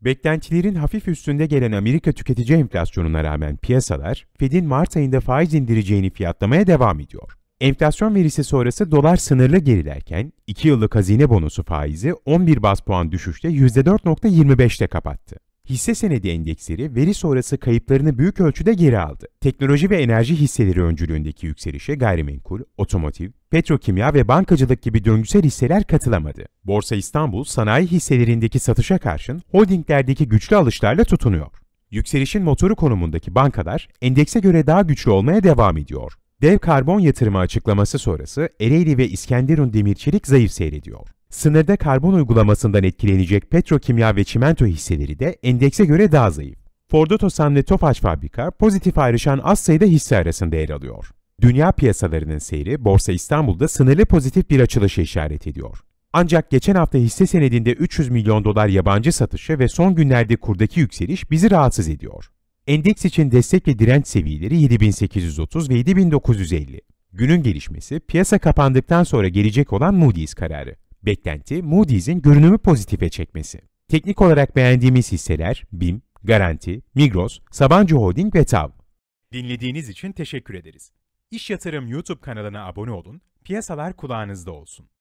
Beklentilerin hafif üstünde gelen Amerika tüketici enflasyonuna rağmen piyasalar, Fed'in Mart ayında faiz indireceğini fiyatlamaya devam ediyor. Enflasyon verisi sonrası dolar sınırlı gerilerken 2 yıllık hazine bonusu faizi 11 bas puan düşüşte %4.25'te kapattı hisse senedi endeksleri veri sonrası kayıplarını büyük ölçüde geri aldı. Teknoloji ve enerji hisseleri öncülüğündeki yükselişe gayrimenkul, otomotiv, petrokimya ve bankacılık gibi döngüsel hisseler katılamadı. Borsa İstanbul sanayi hisselerindeki satışa karşın holdinglerdeki güçlü alışlarla tutunuyor. Yükselişin motoru konumundaki bankalar endekse göre daha güçlü olmaya devam ediyor. Dev karbon yatırımı açıklaması sonrası Ereğli ve İskenderun Demirçelik zayıf seyrediyor. Sınırda karbon uygulamasından etkilenecek petrokimya ve çimento hisseleri de endekse göre daha zayıf. Ford Otosan ve Tofaş Fabrika pozitif ayrışan az sayıda hisse arasında yer alıyor. Dünya piyasalarının seyri Borsa İstanbul'da sınırlı pozitif bir açılışa işaret ediyor. Ancak geçen hafta hisse senedinde 300 milyon dolar yabancı satışı ve son günlerde kurdaki yükseliş bizi rahatsız ediyor. Endeks için destek ve direnç seviyeleri 7830 ve 7950. Günün gelişmesi piyasa kapandıktan sonra gelecek olan Moody's kararı. Beklenti Moody's'in görünümü pozitife çekmesi. Teknik olarak beğendiğimiz hisseler BİM, Garanti, Migros, Sabancı Holding ve TAV. Dinlediğiniz için teşekkür ederiz. İş Yatırım YouTube kanalına abone olun, piyasalar kulağınızda olsun.